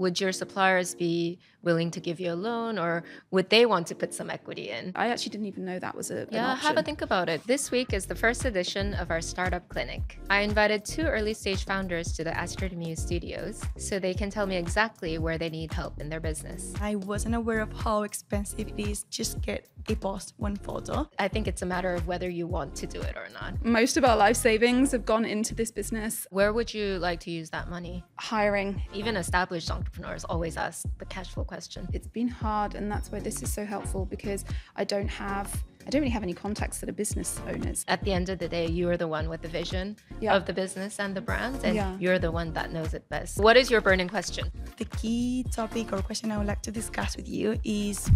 would your suppliers be willing to give you a loan or would they want to put some equity in? I actually didn't even know that was a Yeah, have a think about it. This week is the first edition of our startup clinic. I invited two early stage founders to the Astrid Muse studios so they can tell me exactly where they need help in their business. I wasn't aware of how expensive it is just get a boss one photo. I think it's a matter of whether you want to do it or not. Most of our life savings have gone into this business. Where would you like to use that money? Hiring. Even established entrepreneurs entrepreneurs always ask the cash flow question. It's been hard, and that's why this is so helpful because I don't have I don't really have any contacts that are business owners. At the end of the day, you are the one with the vision yeah. of the business and the brand, and yeah. you're the one that knows it best. What is your burning question? The key topic or question I would like to discuss with you is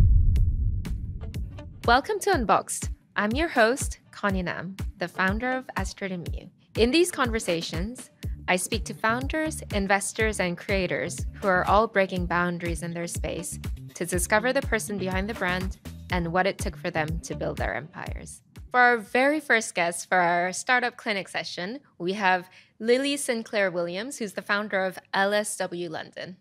Welcome to Unboxed. I'm your host, Connie Nam, the founder of Astrid and Mew. In these conversations, I speak to founders, investors, and creators who are all breaking boundaries in their space to discover the person behind the brand and what it took for them to build their empires. For our very first guest for our Startup Clinic session, we have Lily Sinclair Williams, who's the founder of LSW London.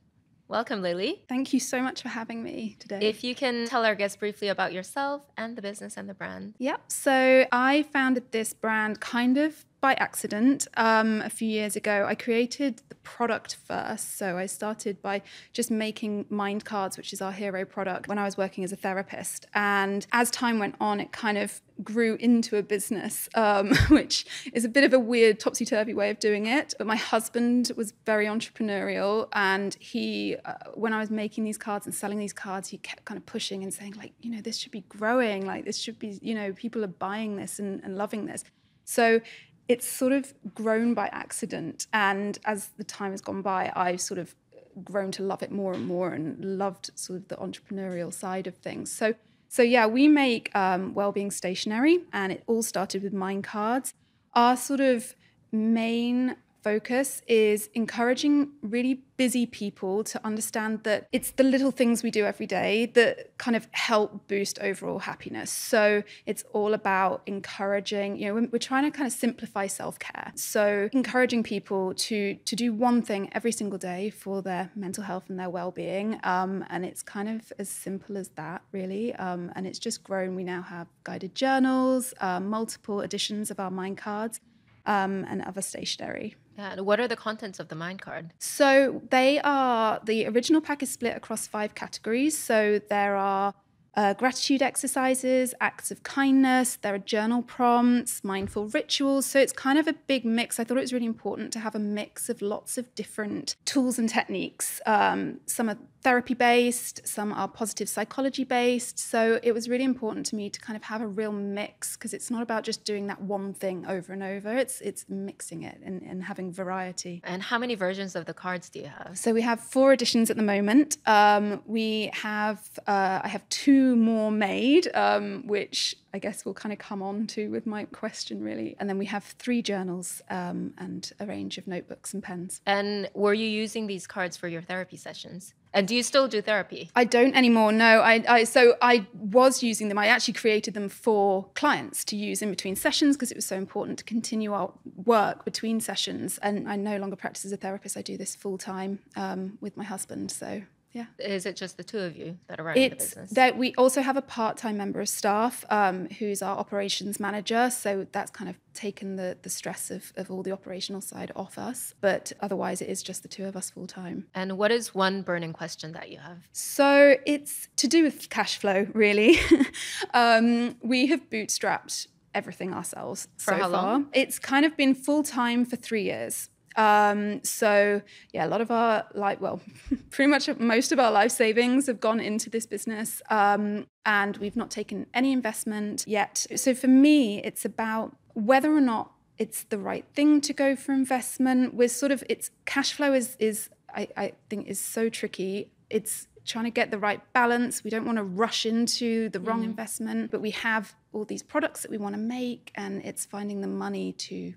Welcome, Lily. Thank you so much for having me today. If you can tell our guests briefly about yourself and the business and the brand. Yep. So I founded this brand kind of by accident um, a few years ago. I created the product first. So I started by just making mind cards, which is our hero product, when I was working as a therapist. And as time went on, it kind of grew into a business, um, which is a bit of a weird topsy turvy way of doing it. But my husband was very entrepreneurial, and he, uh, when I was making these cards and selling these cards, he kept kind of pushing and saying, like, you know, this should be growing, like, this should be, you know, people are buying this and, and loving this. So it's sort of grown by accident. And as the time has gone by, I've sort of grown to love it more and more and loved sort of the entrepreneurial side of things. So, so yeah, we make um, well-being stationery, and it all started with mind cards. Our sort of main focus is encouraging really busy people to understand that it's the little things we do every day that kind of help boost overall happiness. So it's all about encouraging, you know, we're, trying to kind of simplify self-care. So encouraging people to to do one thing every single day for their mental health and their well-being. Um, and it's kind of as simple as that, really. Um, and it's just grown. We now have guided journals, uh, multiple editions of our mind cards, um, and other stationery. Yeah, what are the contents of the mind card? So they are the original pack is split across five categories. So there are uh, gratitude exercises, acts of kindness, there are journal prompts, mindful rituals. So it's kind of a big mix. I thought it was really important to have a mix of lots of different tools and techniques. Um, some of therapy based, some are positive psychology based. So it was really important to me to kind of have a real mix because it's not about just doing that one thing over and over. It's it's mixing it and, and having variety. And how many versions of the cards do you have? So we have four editions at the moment. Um, we have uh, I have two more made, um, which I guess we'll kind of come on to with my question really. And then we have three journals um, and a range of notebooks and pens. And were you using these cards for your therapy sessions? And do you still do therapy? I don't anymore. No, I, I so I was using them. I actually created them for clients to use in between sessions because it was so important to continue our work between sessions. And I no longer practice as a therapist. I do this full time um, with my husband. So yeah. Is it just the two of you that are running it's the business? That we also have a part-time member of staff um, who's our operations manager, so that's kind of taken the the stress of of all the operational side off us. But otherwise, it is just the two of us full time. And what is one burning question that you have? So it's to do with cash flow, really. um, we have bootstrapped everything ourselves for so far. Long? It's kind of been full time for three years. Um, so yeah, a lot of our like, well, pretty much most of our life savings have gone into this business, um, and we've not taken any investment yet. So for me, it's about whether or not it's the right thing to go for investment. We're sort of it's cash flow is is I, I think is so tricky. It's trying to get the right balance. We don't want to rush into the wrong mm. investment, but we have all these products that we want to make, and it's finding the money to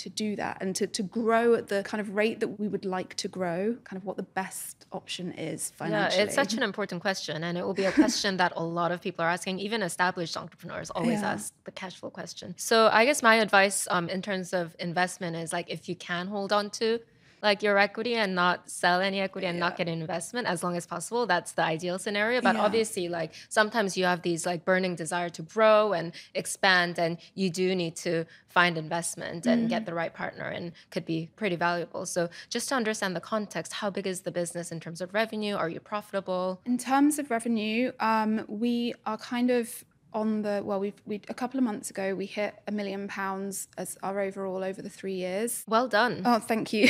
to do that and to, to grow at the kind of rate that we would like to grow, kind of what the best option is financially. Yeah, it's such an important question. And it will be a question that a lot of people are asking, even established entrepreneurs always yeah. ask the cash flow question. So I guess my advice um, in terms of investment is like if you can hold on to like your equity and not sell any equity and yeah. not get an investment as long as possible. That's the ideal scenario. But yeah. obviously, like sometimes you have these like burning desire to grow and expand, and you do need to find investment and mm get mm-hmm. the right partner and could be pretty valuable. So just to understand the context, how big is the business in terms of revenue? Are you profitable? In terms of revenue, um, we are kind of on the well we've we a couple of months ago we hit a million pounds as our overall over the three years well done oh thank you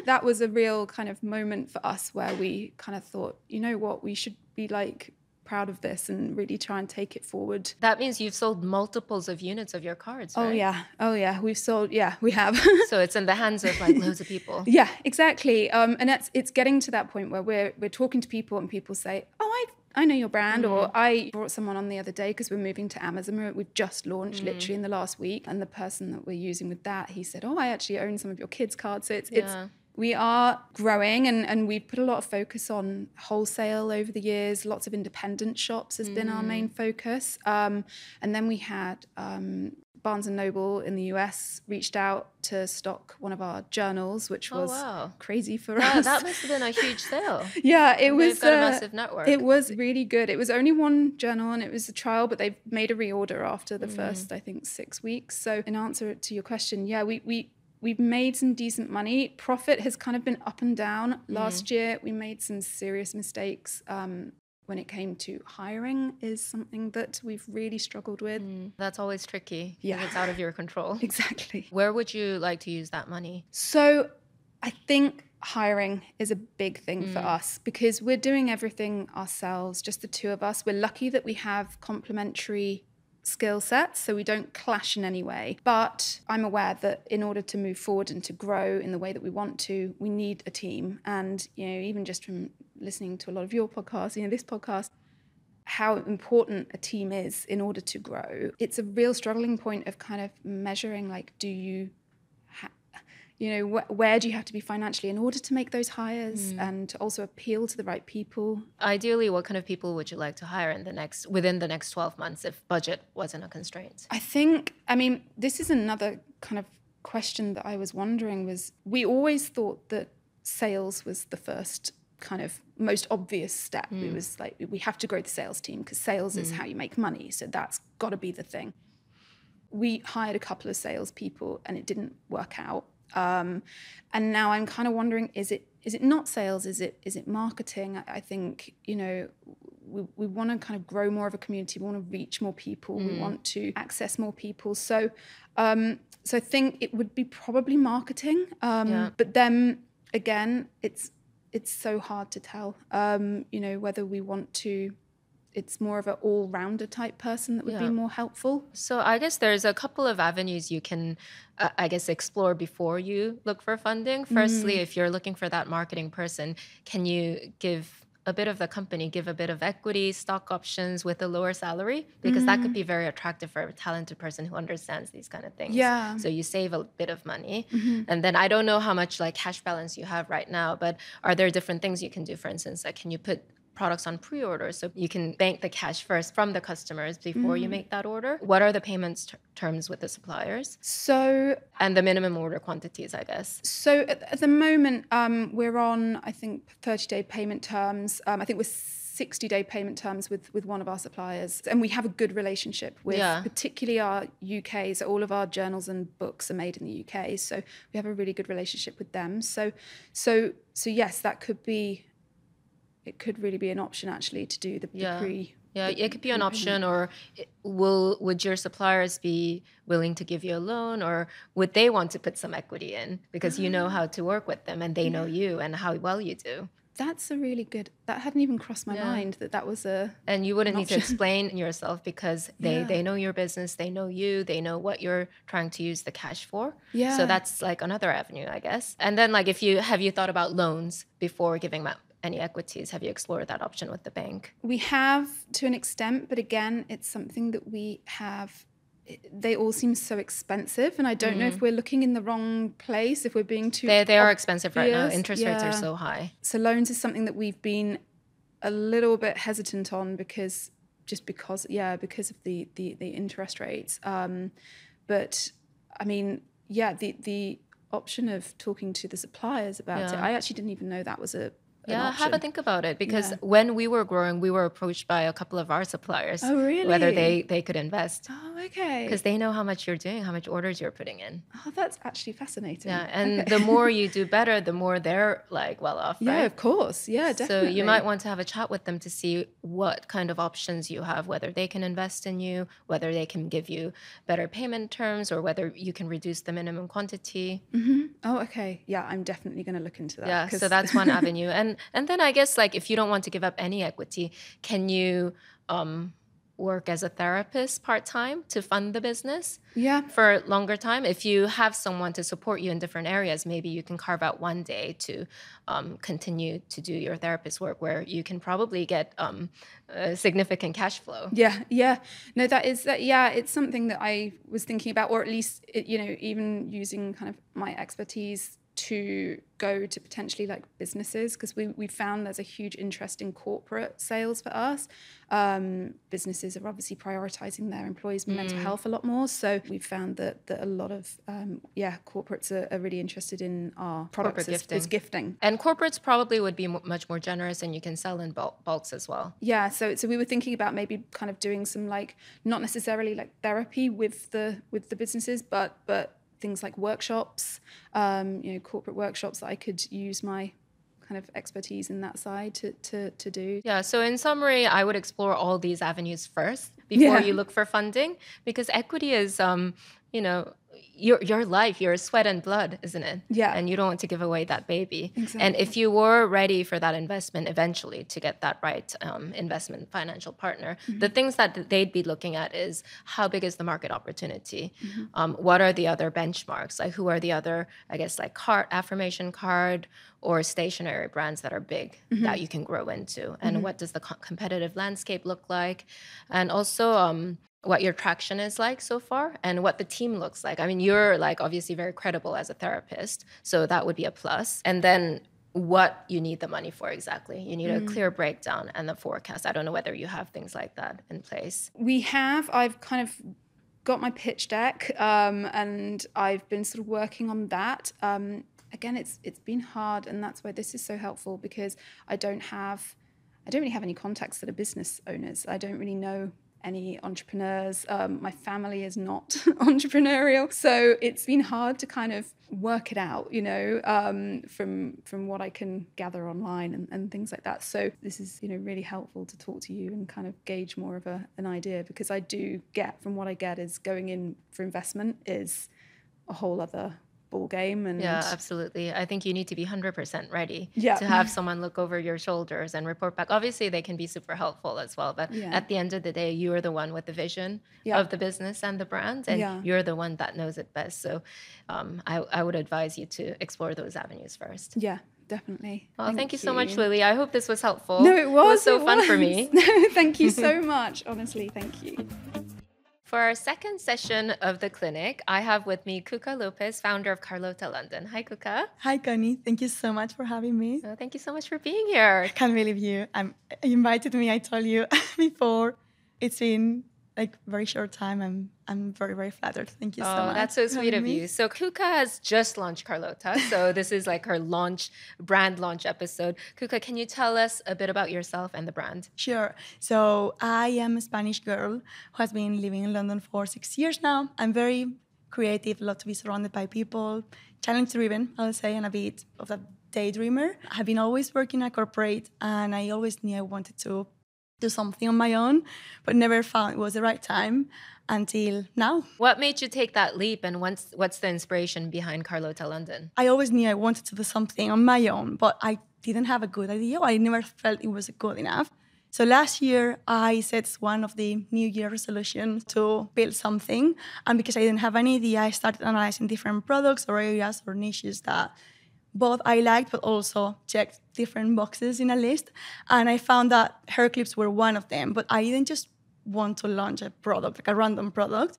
that was a real kind of moment for us where we kind of thought you know what we should be like proud of this and really try and take it forward that means you've sold multiples of units of your cards oh, right? oh yeah oh yeah we've sold yeah we have so it's in the hands of like loads of people yeah exactly um, and that's it's getting to that point where we're we're talking to people and people say oh i I know your brand, mm. or mm-hmm. I brought someone on the other day because we're moving to Amazon. We've just launched mm. literally in the last week, and the person that we're using with that, he said, "Oh, I actually own some of your kids' cards." So it's yeah. it's we are growing and, and we put a lot of focus on wholesale over the years. Lots of independent shops has mm. been our mm-hmm. main focus. Um, and then we had um, Barnes and Noble in the US reached out to stock one of our journals, which oh, was oh, wow. crazy for yeah, us. That must have been a huge sale. yeah, it was. Got uh, a massive network. It was really good. It was only one journal, and it was a trial, but they made a reorder after the mm. first, I think, six weeks. So, in answer to your question, yeah, we we we've made some decent money. Profit has kind of been up and down. Last mm. year, we made some serious mistakes. Um, when it came to hiring is something that we've really struggled with. Mm, that's always tricky. Yeah. It's out of your control. Exactly. Where would you like to use that money? So I think hiring is a big thing mm. for us because we're doing everything ourselves, just the two of us. We're lucky that we have complementary skill sets so we don't clash in any way. But I'm aware that in order to move forward and to grow in the way that we want to, we need a team. And, you know, even just from listening to a lot of your podcasts, you know, this podcast, how important a team is in order to grow. It's a real struggling point of kind of measuring like, do you you know wh- where do you have to be financially in order to make those hires mm. and also appeal to the right people ideally what kind of people would you like to hire in the next within the next 12 months if budget wasn't a constraint i think i mean this is another kind of question that i was wondering was we always thought that sales was the first kind of most obvious step mm. it was like we have to grow the sales team because sales mm. is how you make money so that's got to be the thing we hired a couple of salespeople and it didn't work out um, and now I'm kind of wondering: is it is it not sales? Is it is it marketing? I, I think you know we, we want to kind of grow more of a community. We want to reach more people. Mm. We want to access more people. So um, so I think it would be probably marketing. Um, yeah. But then again, it's it's so hard to tell. Um, you know whether we want to it's more of an all-rounder type person that would yeah. be more helpful so i guess there's a couple of avenues you can uh, i guess explore before you look for funding firstly mm. if you're looking for that marketing person can you give a bit of the company give a bit of equity stock options with a lower salary because mm. that could mm. be very attractive for a talented person who understands these kind of things yeah so you save a bit of money mm-hmm. and then i don't know how much like cash balance you have right now but are there different things you can do for instance like can you put products on pre-order so you can bank the cash first from the customers before mm. you mm-hmm. make that order what are the payments terms with the suppliers so and the minimum order quantities i guess so at, at the moment um, we're on i think 30 day payment terms um, i think we're 60 day payment terms with, with one of our suppliers. And we have a good relationship with yeah. particularly our UK. So all of our journals and books are made in the UK. So we have a really good relationship with them. So so so yes, that could be it could really be an option actually to do the, yeah. the pre. Yeah, it could be an option, or will would your suppliers be willing to give you a loan, or would they want to put some equity in because you know how to work with them and they yeah. know you and how well you do? That's a really good. That hadn't even crossed my yeah. mind that that was a. And you wouldn't need option. to explain yourself because they yeah. they know your business, they know you, they know what you're trying to use the cash for. Yeah. So that's like another avenue, I guess. And then like if you have you thought about loans before giving up any equities? Have you explored that option with the bank? We have to an extent, but again, it's something that we have. They all seem so expensive, and I don't mm. know if mm. we're looking in the wrong place. If we're being too they, they are expensive right now. Interest yeah. rates are so high. So loans is something that we've been a little bit hesitant on because just because yeah because of the the, the interest rates. Um, but I mean yeah the the option of talking to the suppliers about yeah. it. I actually didn't even know that was a yeah have a think about it because yeah. when we were growing we were approached by a couple of our suppliers oh really whether they they could invest oh okay because they know how much you're doing how much orders you're putting in oh that's actually fascinating yeah and okay. the more you do better the more they're like well off yeah right? of course yeah definitely. so you might want to have a chat with them to see what kind of options you have whether they can invest in you whether they can give you better payment terms or whether you can reduce the minimum quantity mm-hmm. oh okay yeah i'm definitely going to look into that yeah so that's one avenue and and then I guess like if you don't want to give up any equity, can you um, work as a therapist part time to fund the business? Yeah. For longer time, if you have someone to support you in different areas, maybe you can carve out one day to um, continue to do your therapist work, where you can probably get um, significant cash flow. Yeah, yeah. No, that is that. Yeah, it's something that I was thinking about, or at least it, you know, even using kind of my expertise to go to potentially like businesses because we, we found there's a huge interest in corporate sales for us. Um, businesses are obviously prioritizing their employees' mm. mental health a lot more. So we found that, that a lot of, um, yeah, corporates are, are, really interested in our products as, gifting. As gifting. And corporates probably would be much more generous and you can sell in bulk, bulks as well. Yeah. So, so we were thinking about maybe kind of doing some like, not necessarily like therapy with the, with the businesses, but, but things like workshops, um, you know, corporate workshops that I could use my kind of expertise in that side to, to, to do. Yeah. So in summary, I would explore all these avenues first before yeah. you look for funding because equity is, um, you know, your your life, your sweat and blood, isn't it? Yeah. And you don't want to give away that baby. Exactly. And if you were ready for that investment eventually to get that right um, investment financial partner, mm-hmm. the things that they'd be looking at is how big is the market opportunity? Mm-hmm. Um, what are the other benchmarks? Like who are the other, I guess, like card affirmation card or stationary brands that are big mm-hmm. that you can grow into? And mm-hmm. what does the co- competitive landscape look like? And also. Um, what your traction is like so far and what the team looks like. I mean, you're like obviously very credible as a therapist, so that would be a plus. And then what you need the money for exactly. You need mm. a mm-hmm. clear breakdown and the forecast. I don't know whether you have things like that in place. We have. I've kind of got my pitch deck um, and I've been sort of working on that. Um, again, it's it's been hard, and that's why this is so helpful because I don't have. I don't really have any contacts that are business owners. I don't really know any entrepreneurs. Um, my family is not entrepreneurial, so it's been hard to kind of work it out, you know, um, from from what I can gather online and, and things like that. So this is you know really helpful to talk to you and kind of gauge more of a, an idea because I do get from what I get is going in for investment is a whole other ball game and yeah absolutely i think you need to be 100% ready yeah. to have someone look over your shoulders and report back obviously they can be super helpful as well but yeah. at the end of the day you are the one with the vision yeah. of the business and the brand and you're the one that knows it best so um, I, I would advise you to explore those avenues first yeah definitely. Well, oh, thank, thank you, you, so much, Lily. I hope this was helpful. No, it was. It was so it fun was. for me. no, thank you so much. Honestly, thank you. For our second session of the clinic, I have with me Kuka Lopez, founder of Carlota London. Hi, Kuka. Hi, Connie. Thank you so much for having me. Oh, thank you so much for being here. I can't believe you. I'm, you invited me, I told you before. It's been like very short time. I'm I'm very very flattered. Thank you so oh, much. That's so sweet of me. you. So Kuka has just launched Carlota. So this is like her launch brand launch episode. Kuka, can you tell us a bit about yourself and the brand? Sure. So I am a Spanish girl who has been living in London for six years now. I'm very creative, love to be surrounded by people, challenge driven, I'll say, and a bit of a daydreamer. I've been always working at corporate and I always knew I wanted to do something on my own, but never found it was the right time until now. What made you take that leap and what's, what's the inspiration behind Carlota London? I always knew I wanted to do something on my own, but I didn't have a good idea. I never felt it was good enough. So last year, I set one of the New Year resolutions to build something. And because I didn't have any idea, I started analyzing different products or areas or niches that both I liked, but also checked different boxes in a list. And I found that hair clips were one of them, but I didn't just want to launch a product, like a random product.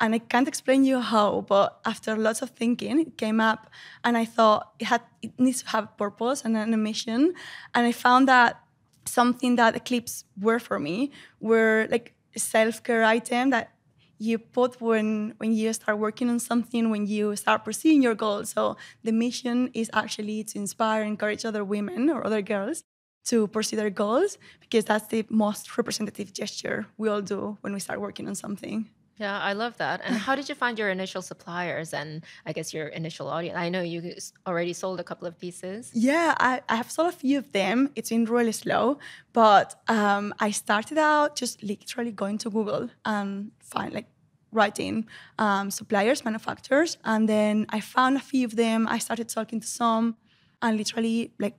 And I can't explain you how, but after lots of thinking, it came up and I thought it had it needs to have a purpose and a mission. And I found that something that clips were for me were like self-care item that you put when when you start working on something when you start pursuing your goals so the mission is actually to inspire and encourage other women or other girls to pursue their goals because that's the most representative gesture we all do when we start working on something yeah, I love that. And how did you find your initial suppliers and I guess your initial audience? I know you already sold a couple of pieces. Yeah, I, I have sold a few of them. It's been really slow, but um, I started out just literally going to Google and find like writing um, suppliers, manufacturers, and then I found a few of them. I started talking to some, and literally like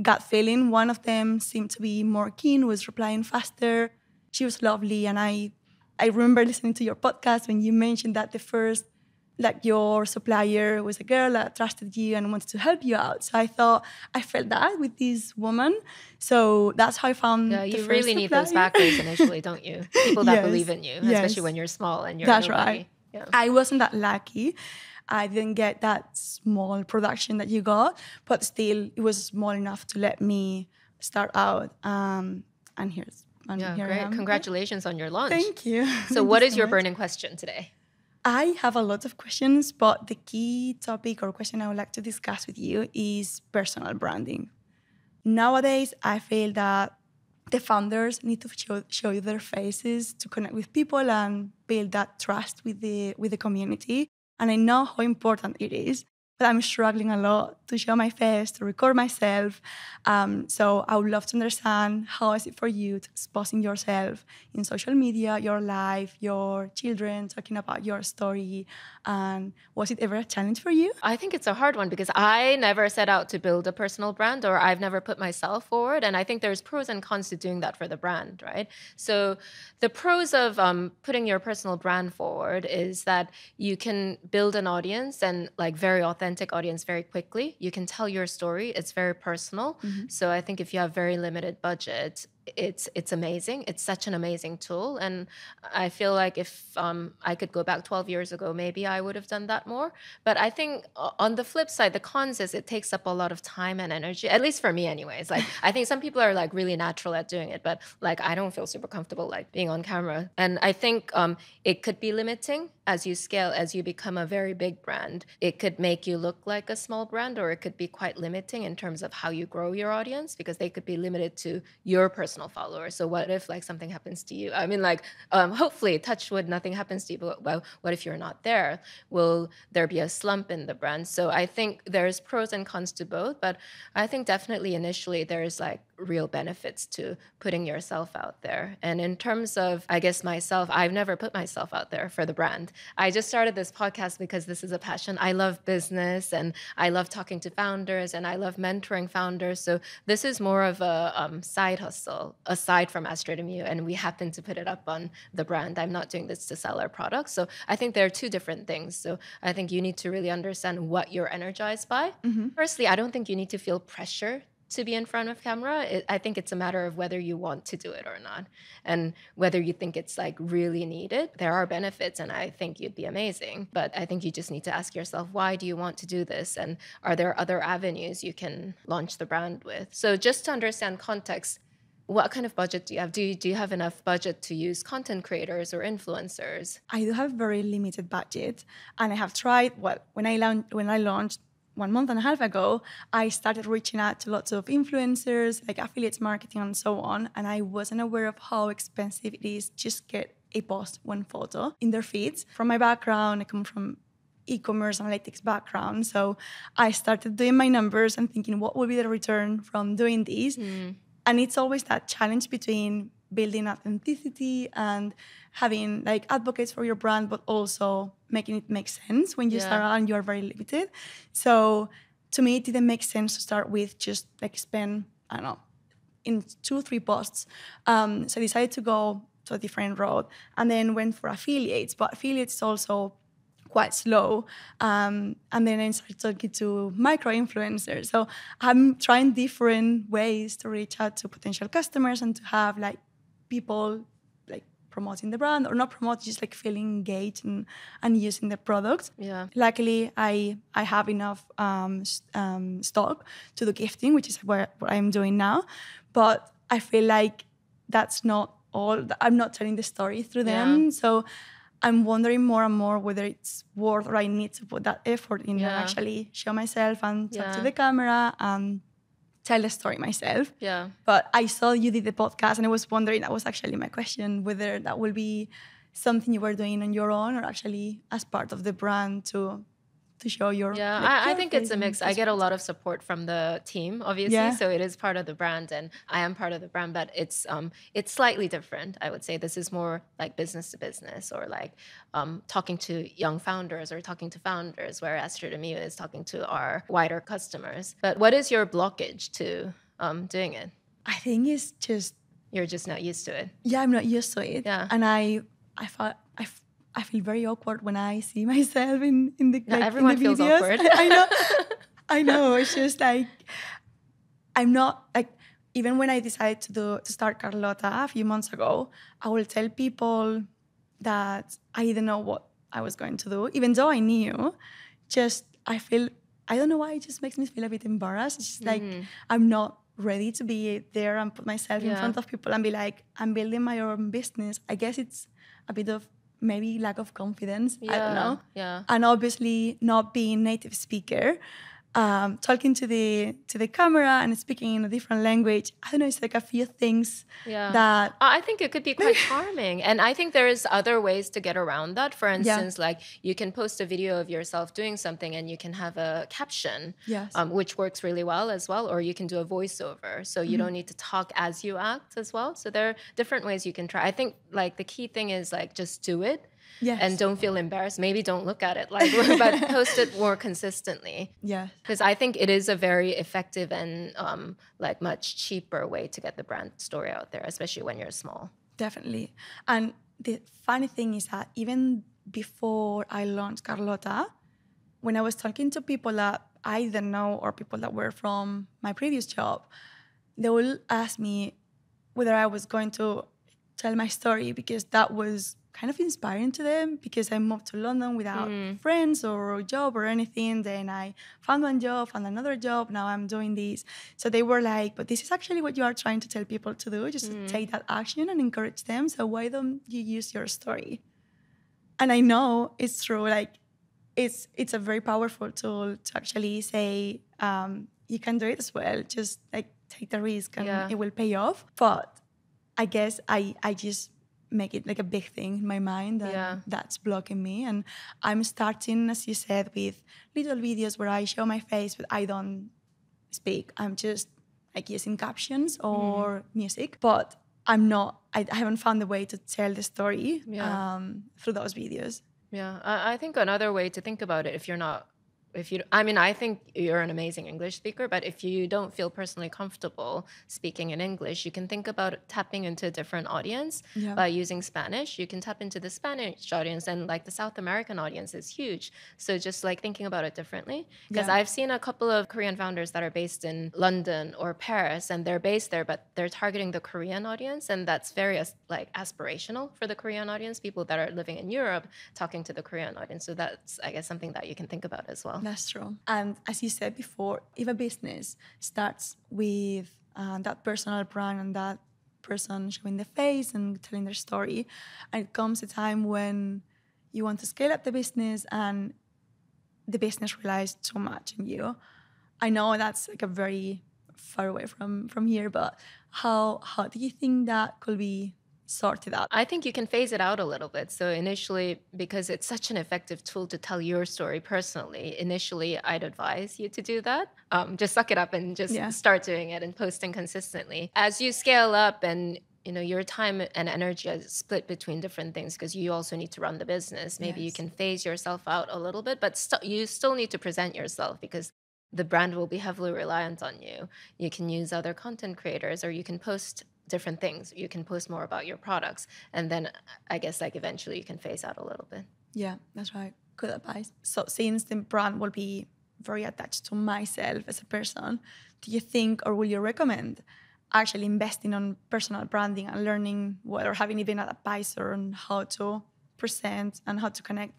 gut feeling. One of them seemed to be more keen, was replying faster. She was lovely, and I I remember listening to your podcast when you mentioned that the first, like your supplier was a girl that trusted you and wanted to help you out. So I thought I felt that with this woman. So that's how I found. Yeah, you really supplier. need those backers initially, don't you? People that yes. believe in you, yes. especially when you're small and you're. That's nobody. right. Yeah. I wasn't that lucky. I didn't get that small production that you got, but still, it was small enough to let me start out. Um, and here's yeah, here. Great. Congratulations on your launch. Thank you. So, what is so your much. burning question today? I have a lot of questions, but the key topic or question I would like to discuss with you is personal branding. Nowadays, I feel that the founders need to show, show their faces to connect with people and build that trust with the with the community. And I know how important it is that I'm struggling a lot to show my face, to record myself. Um, so I would love to understand how is it for you to exposing yourself in social media, your life, your children, talking about your story, and was it ever a challenge for you? I think it's a hard one because I never set out to build a personal brand, or I've never put myself forward, and I think there's pros and cons to doing that for the brand, right? So the pros of um, putting your personal brand forward is that you can build an audience and like very authentic authentic audience very quickly. You can tell your story, it's very personal. Mm-hmm. So I think if you have very limited budget, it's it's amazing. It's such an amazing tool, and I feel like if um, I could go back 12 years ago, maybe I would have done that more. But I think on the flip side, the cons is it takes up a lot of time and energy. At least for me, anyways. Like I think some people are like really natural at doing it, but like I don't feel super comfortable like being on camera. And I think um, it could be limiting as you scale, as you become a very big brand. It could make you look like a small brand, or it could be quite limiting in terms of how you grow your audience because they could be limited to your personal personal follower. So what if like something happens to you? I mean, like um, hopefully, touch wood, nothing happens to you. But well, what if you're not there? Will there be a slump in the brand? So I think there's pros and cons to both. But I think definitely initially there's like real benefits to putting yourself out there. And in terms of, I guess myself, I've never put myself out there for the brand. I just started this podcast because this is a passion. I love business and I love talking to founders and I love mentoring founders. So this is more of a um, side hustle aside from Astridimu, and we happen to put it up on the brand. I'm not doing this to sell our products, So I think there are two different things. So I think you need to really understand what you're energized by. Mm-hmm. Firstly, I don't think you need to feel pressure to be in front of camera. It, I think it's a matter of whether you want to do it or not and whether you think it's like really needed. There are benefits and I think you'd be amazing, but I think you just need to ask yourself why do you want to do this and are there other avenues you can launch the brand with? So just to understand context, what kind of budget do you have? Do you, do you have enough budget to use content creators or influencers? I do have very limited budget, and I have tried. Well, when I launched when I launched one month and a half ago, I started reaching out to lots of influencers, like affiliates marketing and so on, and I wasn't aware of how expensive it is just get a post, one photo in their feeds. From my background, I come from e-commerce analytics background so i started doing my numbers and thinking what would be the return from doing this mm and it's always that challenge between building authenticity and having like advocates for your brand but also making it make sense when you yeah. start out and you are very limited so to me it didn't make sense to start with just like spend i don't know in two three posts um, so i decided to go to a different road and then went for affiliates but affiliates also quite slow. Um, and then I started talking to micro influencers. So I'm trying different ways to reach out to potential customers and to have like people like promoting the brand or not promote, just like feeling engaged and, and using the product. Yeah. Luckily, I I have enough um, um, stock to do gifting, which is what I'm doing now. But I feel like that's not all. I'm not telling the story through them. Yeah. So I'm wondering more and more whether it's worth or I need to put that effort in yeah. and actually show myself and talk yeah. to the camera and tell the story myself. Yeah. But I saw you did the podcast and I was wondering, that was actually my question, whether that will be something you were doing on your own or actually as part of the brand to to show your yeah like, I, I, think it's a mix i get a lot of support from the team obviously yeah. so it is part of the brand and i am part of the brand but it's um it's slightly different i would say this is more like business to business or like um, talking to young founders or talking to founders whereas Strudamio is talking to our wider customers but what is your blockage to um, doing it i think it's just you're just not used to it yeah i'm not used to it yeah and i i thought I feel very awkward when I see myself in in the yeah, like, everyone the feels videos. awkward. I know, I know. It's just like I'm not like even when I decided to do to start Carlotta a few months ago, I will tell people that I didn't know what I was going to do, even though I knew. Just I feel I don't know why it just makes me feel a bit embarrassed. It's just like mm-hmm. I'm not ready to be there and put myself yeah. in front of people and be like, I'm building my own business. I guess it's a bit of maybe lack of confidence. Yeah. I don't know. Yeah. And obviously not being native speaker um, talking to the to the camera and speaking in a different language. I don't know. It's like a few things yeah. that I think it could be quite charming. And I think there is other ways to get around that. For instance, yeah. like you can post a video of yourself doing something and you can have a caption, yes. um, which works really well as well. Or you can do a voiceover, so you mm -hmm. don't need to talk as you act as well. So there are different ways you can try. I think like the key thing is like just do it Yes. And don't feel embarrassed. Maybe don't look at it like but post it more consistently. Yeah. Because I think it is a very effective and um, like much cheaper way to get the brand story out there, especially when you're small. Definitely. And the funny thing is that even before I launched Carlota, when I was talking to people that I didn't know or people that were from my previous job, they will ask me whether I was going to tell my story because that was kind of inspiring to them because I moved to London without mm. friends or a job or anything. Then I found one job, found another job. Now I'm doing this. So they were like, but this is actually what you are trying to tell people to do, just mm. take that action and encourage them. So why don't you use your story? And I know it's true. Like it's it's a very powerful tool to actually say um, you can do it as well. Just like take the risk and yeah. it will pay off. But I guess I I just make it like a big thing in my mind that yeah. that's blocking me and i'm starting as you said with little videos where i show my face but i don't speak i'm just like using captions mm. or mm. music but i'm not I, I, haven't found a way to tell the story yeah. um, through those videos yeah I, I think another way to think about it if you're not if you i mean i think you're an amazing english speaker but if you don't feel personally comfortable speaking in english you can think about tapping into a different audience yeah. by using spanish you can tap into the spanish audience and like the south american audience is huge so just like thinking about it differently because yeah. i've seen a couple of korean founders that are based in london or paris and they're based there but they're targeting the korean audience and that's very like aspirational for the korean audience people that are living in europe talking to the korean audience so that's i guess something that you can think about as well that's true. And as you said before, if a business starts with uh, that personal brand and that person showing the face and telling their story, and it comes a time when you want to scale up the business and the business relies too much on you. I know that's like a very far away from from here, but how how do you think that could be sort it out? I think you can phase it out a little bit. So initially, because it's such an effective tool to tell your story personally, initially I'd advise you to do that. Um, just suck it up and just yeah. start doing it and posting consistently. As you scale up and you know your time and energy is split between different things because you also need to run the business maybe yes. you can phase yourself out a little bit but st- you still need to present yourself because the brand will be heavily reliant on you you can use other content creators or you can post different things. You can post more about your products, and then I guess like eventually you can phase out a little bit. Yeah, that's right. Good advice. So since the brand will be very attached to myself as a person, do you think or will you recommend actually investing on personal branding and learning what or having even an advisor on how to present and how to connect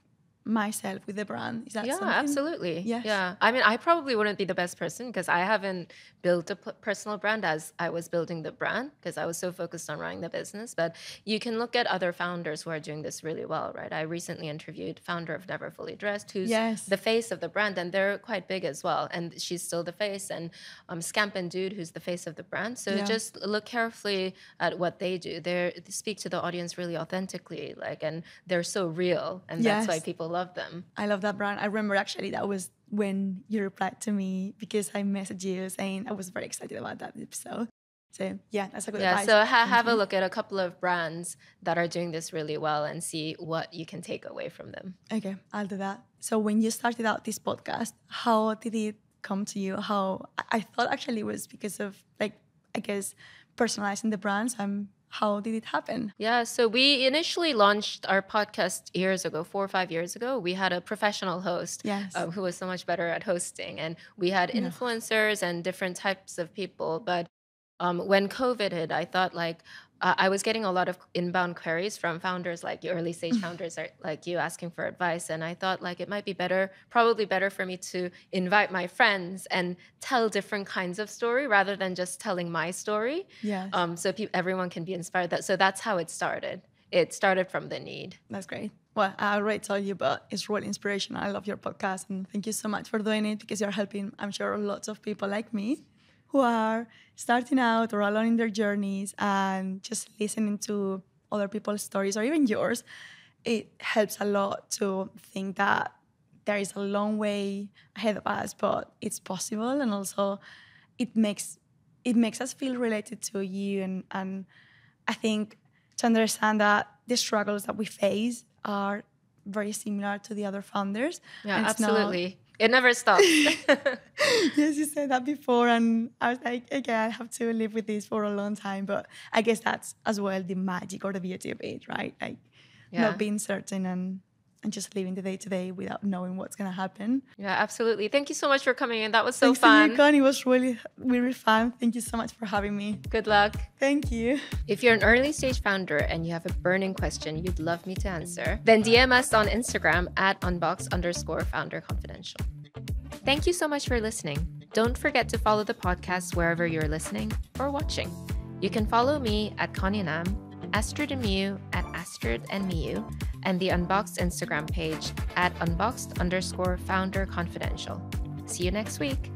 myself with the brand is that yeah something? absolutely yes. yeah i mean i probably wouldn't be the best person because i haven't built a personal brand as i was building the brand because i was so focused on running the business but you can look at other founders who are doing this really well right i recently interviewed founder of never fully dressed who's yes. the face of the brand and they're quite big as well and she's still the face and um, scamp and dude who's the face of the brand so yeah. just look carefully at what they do they're, they speak to the audience really authentically like and they're so real and yes. that's why people love them. I love that brand. I remember actually that was when you replied to me because I messaged you saying I was very excited about that episode. So yeah, that's a good yeah. Advice. So ha- have a mm-hmm. look at a couple of brands that are doing this really well and see what you can take away from them. Okay, I'll do that. So when you started out this podcast, how did it come to you? How I thought actually it was because of like I guess personalizing the brands. I'm how did it happen? Yeah, so we initially launched our podcast years ago, four or five years ago. We had a professional host yes. Uh, who was so much better at hosting, and we had influencers and different types of people. But um, when COVID hit, I thought like, uh, I was getting a lot of inbound queries from founders, like early stage mm-hmm. founders, are, like you, asking for advice. And I thought like it might be better, probably better for me to invite my friends and tell different kinds of story rather than just telling my story. Yeah. Um, so pe- everyone can be inspired. That so that's how it started. It started from the need. That's great. Well, I already told you, but it's really inspirational. I love your podcast and thank you so much for doing it because you're helping, I'm sure, lots of people like me who are starting out or alone in their journeys and just listening to other people's stories or even yours, it helps a lot to think that there is a long way ahead of us, but it's possible. And also, it makes it makes us feel related to you. And and I think to understand that the struggles that we face are very similar to the other founders. Yeah, absolutely. It never stops. yes, you said that before, and I was like, okay, I have to live with this for a long time. But I guess that's as well the magic or the beauty of it, right? Like yeah. not being certain and and just living the day to day without knowing what's going to happen. Yeah, absolutely. Thank you so much for coming in. That was so Thanks fun. To you, Connie. It was really, really fun. Thank you so much for having me. Good luck. Thank you. If you're an early stage founder and you have a burning question you'd love me to answer, then DM us on Instagram at unbox underscore founder confidential. Thank you so much for listening. Don't forget to follow the podcast wherever you're listening or watching. You can follow me at Connie Nam Astrid and Mew at Astrid and Mew, and the Unboxed Instagram page at unboxed underscore founder confidential. See you next week.